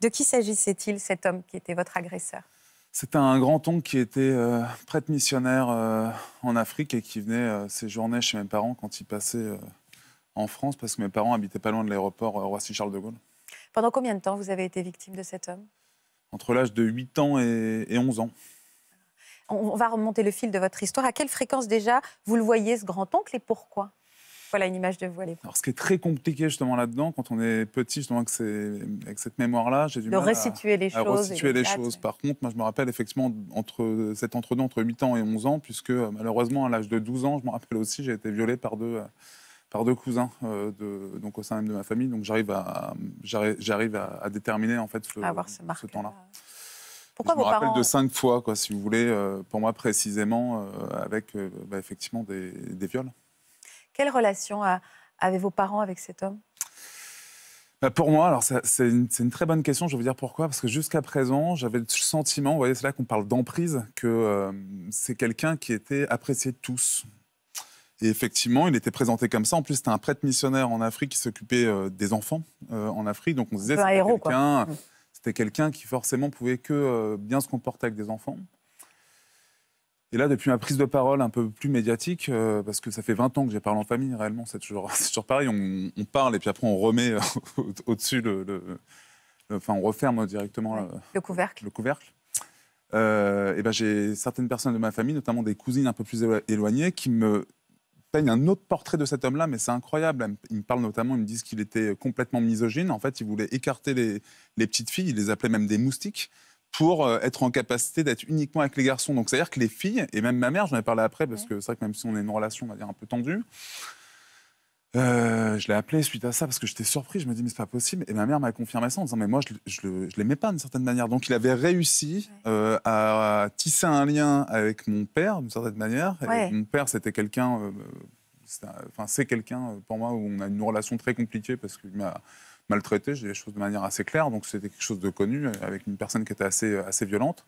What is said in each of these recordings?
De qui s'agissait-il, cet homme qui était votre agresseur C'était un grand-oncle qui était euh, prêtre missionnaire euh, en Afrique et qui venait euh, séjourner chez mes parents quand il passait en France, parce que mes parents habitaient pas loin de l'aéroport Roissy-Charles de Gaulle. Pendant combien de temps vous avez été victime de cet homme Entre l'âge de 8 ans et, et 11 ans. On va remonter le fil de votre histoire. À quelle fréquence déjà vous le voyez, ce grand-oncle, et pourquoi voilà une image de voilée. Alors, ce qui est très compliqué justement là-dedans, quand on est petit, justement avec, c'est avec cette mémoire-là, j'ai du de mal restituer à, les choses. les, choses. Par contre, moi, je me rappelle effectivement entre cet entre-deux entre 8 ans et 11 ans, puisque euh, malheureusement, à l'âge de 12 ans, je me rappelle aussi, j'ai été violé par deux. Euh, par deux cousins euh, de, donc au sein même de ma famille donc j'arrive à j'arrive à, déterminer en fait ce, temps-là pourquoi je me rappelle de cinq fois, quoi, si vous voulez, pour moi précisément, avec bah, effectivement des viols. Quelle relation euh, avaient vos parents avec cet homme bah, pour moi, alors c'est une, très bonne question. Je vais vous dire pourquoi. Parce que jusqu'à présent, j'avais le sentiment, vous voyez, c'est là qu'on parle d'emprise, que euh, c'est quelqu'un qui était apprécié de tous. Et effectivement, il était présenté comme ça. En plus, c'était un prêtre missionnaire en Afrique qui s'occupait euh, des enfants en Afrique. Donc on disait, mm. c'était quelqu'un qui forcément pouvait que bien se comporter avec des enfants. Et là, depuis ma prise de parole un peu plus médiatique, euh, parce que ça fait 20 ans que j'ai parlé en famille, réellement, c'est toujours, pareil, on, parle et puis après on remet euh, au-dessus le, Enfin, on referme directement le, couvercle. Le couvercle. Euh, et ben, j'ai certaines personnes de ma famille, notamment des cousines un peu plus éloignées, qui me peignent un autre portrait de cet homme-là, mais c'est incroyable. Ils me parlent notamment, ils me disent qu'il était complètement misogyne. En fait, il voulait écarter les, les petites filles, il les appelait même des moustiques pour euh, être en capacité d'être uniquement avec les garçons. Donc, c'est-à-dire que les filles, et même ma mère, j'en ai parlé après, parce que c'est vrai que même si on est une relation, on va dire, un peu tendue, euh, je l'ai appelé suite à ça parce que j'étais surpris. Je me dis, mais c'est pas possible. Et ma mère m'a confirmé ça en disant, mais moi, je, je, l'aimais pas d'une certaine manière. Donc, il avait réussi euh, à, tisser un lien avec mon père d'une certaine manière. mon père, c'était quelqu'un, enfin, c'est quelqu'un pour moi où on a une relation très compliquée parce qu'il m'a maltraité, j'ai dis les choses de manière assez claire, donc c'était quelque chose de connu, euh, avec une personne qui était assez, euh, assez violente.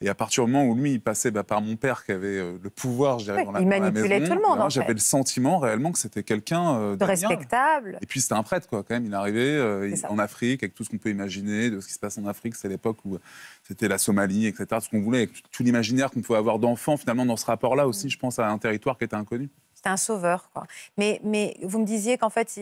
Et à partir du moment où lui, il passait bah, par mon père qui avait euh, le pouvoir, je dirais, dans, la, il manipulait tout le monde. J'avais le sentiment réellement que c'était quelqu'un de respectable. Et puis c'était un prêtre, quoi. Quand même, il arrivait en Afrique avec tout ce qu'on peut imaginer de ce qui se passe en Afrique. C'est l'époque où c'était la Somalie, etc. Ce qu'on voulait, avec tout l'imaginaire qu'on pouvait avoir d'enfant. finalement, dans ce rapport-là aussi, mm. je pense à un territoire qui était inconnu c'était un sauveur. Quoi. Mais, mais vous me disiez qu'en fait,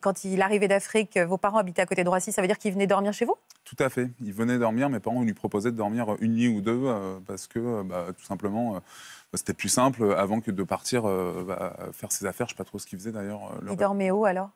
quand il arrivait d'Afrique, vos parents habitaient à côté de Roissy, ça veut dire qu'il venait dormir chez vous Tout à fait. Il venait dormir. Mes parents lui proposaient de dormir une nuit ou deux euh, parce que, euh, bah, tout simplement, euh, bah, c'était plus simple avant que de partir bah, faire ses affaires. Je ne sais pas trop ce qu'ils faisait d'ailleurs. Ils dormait où alors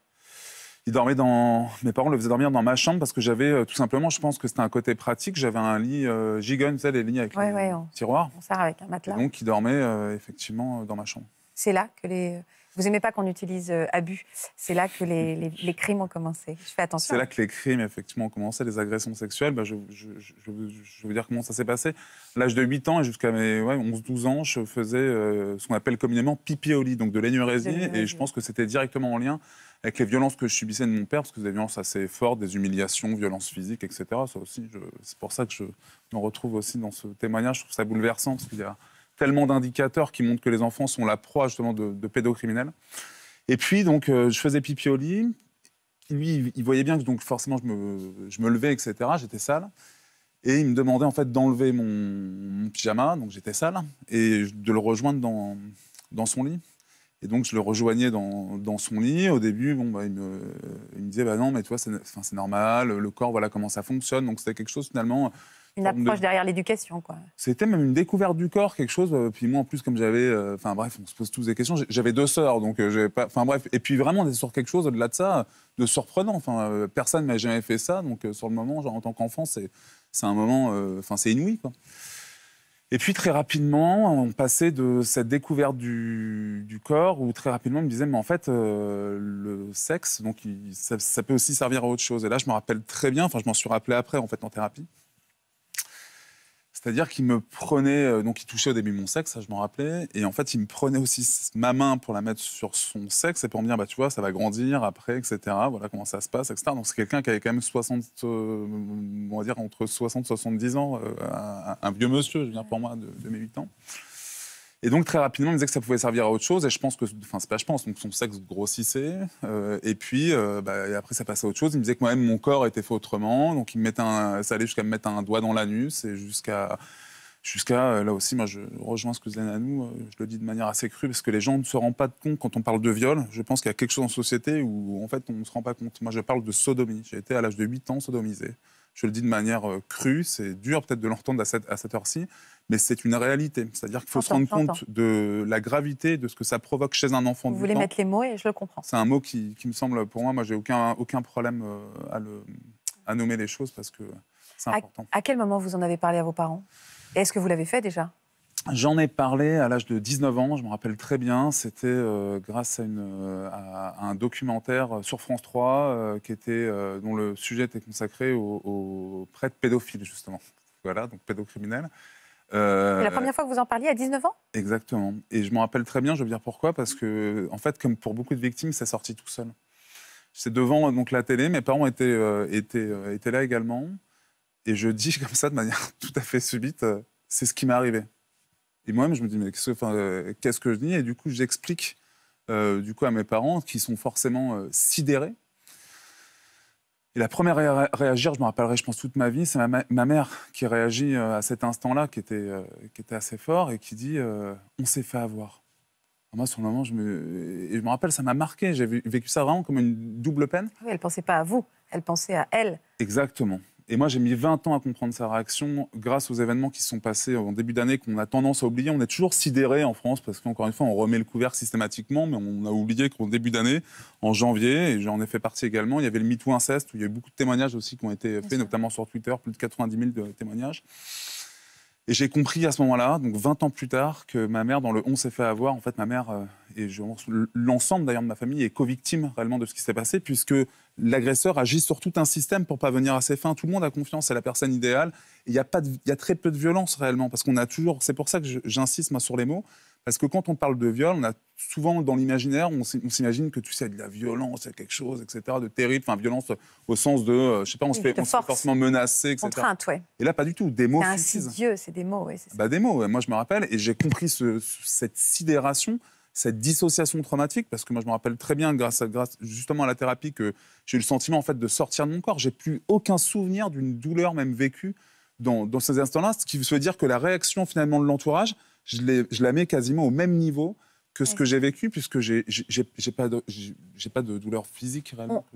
il dormait dans. Mes parents le faisaient dormir dans ma chambre parce que j'avais tout simplement, je pense que c'était un côté pratique, j'avais un lit euh, vous savez, les lits avec les avec un matelas. donc, il dormait effectivement dans ma chambre. C'est là que les. Vous n'aimez pas qu'on utilise euh, abus. C'est là que les, crimes ont commencé. Je fais attention. C'est là que les crimes, effectivement, ont commencé, les agressions sexuelles. Bah, je, vais vous dire comment ça s'est passé. L'âge de 8 ans et jusqu'à mes 11-12 ans, je faisais euh, ce qu'on appelle communément pipi au lit, donc de l'énurésie. Et je pense que c'était directement en lien avec les violences que je subissais de mon père, parce que des violences assez fortes, des humiliations, violences physiques, etc. c'est pour ça que je m'en retrouve aussi dans ce témoignage. Je trouve ça bouleversant, parce qu'il y a tellement d'indicateurs qui montrent que les enfants sont la proie justement de, pédocriminels. Et puis donc euh, je faisais pipi au lit. Lui, il voyait bien que donc forcément je me, je me levais, etc. J'étais sale. Et il me demandait en fait d'enlever mon, pyjama, donc j'étais sale, et de le rejoindre dans, dans son lit. Et donc, je le rejoignais dans, dans, son lit. Au début, bon, bah, il, me, il, me, disait bah Non, mais toi, c'est normal, le corps, voilà comment ça fonctionne. Donc, c'était quelque chose finalement une approche derrière l'éducation, quoi. C'était même une découverte du corps, quelque chose. Euh, puis moi, en plus, comme j'avais. Euh, enfin, bref, on se pose tous des questions. J'avais deux sœurs, donc euh, j'avais pas. Enfin, bref. Et puis vraiment, on est sur quelque chose, au-delà de ça, de surprenant. Enfin, personne m'a jamais fait ça. Donc, sur le moment, genre, en tant qu'enfant, c'est un moment. Enfin, c'est inouï, quoi. Et puis très rapidement, on passait de cette découverte du, corps où très rapidement on me disait mais en fait le sexe donc ça, ça, peut aussi servir à autre chose. Et là je me rappelle très bien, enfin je m'en suis rappelé après en fait en thérapie. C'est-à-dire qu'il me prenait, euh, donc il touchait au début mon sexe, ça je m'en rappelais, et en fait il me prenait aussi ma main pour la mettre sur son sexe et pour me dire, bah tu vois, ça va grandir après, etc. Voilà comment ça se passe, etc. Donc c'est quelqu'un qui avait quand même 60, euh, on va dire entre 60 70 ans, euh, un, vieux monsieur, je veux dire, pour moi, de, de mes 8 ans. Et donc, très rapidement, il me disait que ça pouvait servir à autre chose. Et je pense que, enfin, c'est pas je pense, donc son sexe grossissait. Euh, et puis, euh, bah, et après, ça passait à autre chose. Il me disait que moi-même, mon corps était fait autrement. Donc, il ça allait jusqu'à me mettre un doigt dans l'anus et jusqu'à. Jusqu'à euh, là aussi, moi je rejoins ce que à nous, je le dis de manière assez crue, parce que les gens ne se rendent pas compte quand on parle de viol. Je pense qu'il y a quelque chose en société où en fait on ne se rend pas compte. Moi je parle de sodomie. J'ai été à l'âge de 8 ans sodomisé je le dis de manière euh, crue, c'est dur peut-être de l'entendre à cette, à cette heure-ci, mais c'est une réalité. C'est-à-dire qu'il faut se rendre compte de la gravité de ce que ça provoque chez un enfant. Vous voulez mettre les mots et je le comprends. C'est un mot qui, me semble, pour moi, moi j'ai aucun, aucun problème euh, à, nommer les choses parce que c'est important. à quel moment vous en avez parlé à vos parents Est-ce que vous l'avez fait déjà J'en ai parlé à l'âge de 19 ans, je me rappelle très bien. C'était euh, grâce à, une, euh, un documentaire sur France 3 euh, qui était, dont le sujet était consacré aux, prêtres pédophiles, justement. Voilà, donc pédocriminels. C'est la première fois que vous en parliez à 19 ans Exactement. Et je m'en rappelle très bien, je veux dire pourquoi, parce que, en fait, comme pour beaucoup de victimes, c'est sorti tout seul. C'est devant donc, la télé, mes parents étaient, étaient, étaient là également. Et je dis comme ça, de manière tout à fait subite, c'est ce qui m'est arrivé. Et moi-même, je me dis, mais qu'est-ce que, euh, je dis Et du coup, j'explique euh, du coup, à mes parents qui sont forcément euh, sidérés. Et la première à réagir, je me rappellerai, je pense, toute ma vie, c'est ma, mère qui réagit à cet instant-là, qui, était, qui était assez fort, et qui dit On s'est fait avoir. moi, sur le moment, je me, je me rappelle, ça m'a marqué. J'ai vécu ça vraiment comme une double peine. Ah oui, elle ne pensait pas à vous, elle pensait à elle. Exactement. Et moi, j'ai mis 20 ans à comprendre sa réaction grâce aux événements qui se sont passés en début d'année qu'on a tendance à oublier. On est toujours sidéré en France parce qu'encore une fois, on remet le couvert systématiquement, mais on a oublié qu'en début d'année, en janvier, et j'en ai fait partie également, il y avait le MeToo inceste où il y a eu beaucoup de témoignages aussi qui ont été faits, notamment sur Twitter, plus de 90 000 témoignages. Et j'ai compris à ce moment-là, donc 20 ans plus tard, que ma mère, dans le On s'est fait avoir, en fait, ma mère, euh, et l'ensemble d'ailleurs de ma famille, est co-victime réellement de ce qui s'est passé, puisque l'agresseur agit sur tout un système pour pas venir à ses fins. Tout le monde a confiance, c'est la personne idéale. Il y, a y a très peu de violence réellement, parce qu'on a toujours. C'est pour ça que j'insiste, moi, sur les mots. Parce que quand on parle de viol, on a souvent dans l'imaginaire, on s'imagine que tu sais, de la violence, quelque chose, etc., de terrible, enfin, violence au sens de, euh, je sais pas, on se fait, forcément menacer, etc. Contrainte, Et là, pas du tout, des mots si Dieu, c'est des mots, oui. Bah, des mots, moi je me rappelle, et j'ai compris cette sidération, cette dissociation traumatique, parce que moi je me rappelle très bien, grâce, grâce justement à la thérapie, que j'ai eu le sentiment en fait de sortir de mon corps. J'ai plus aucun souvenir d'une douleur même vécue dans, dans ces instants-là, ce qui veut dire que la réaction finalement de l'entourage, je, la mets quasiment au même niveau que ce que j'ai vécu, puisque j'ai pas, de, pas de douleur physique réellement.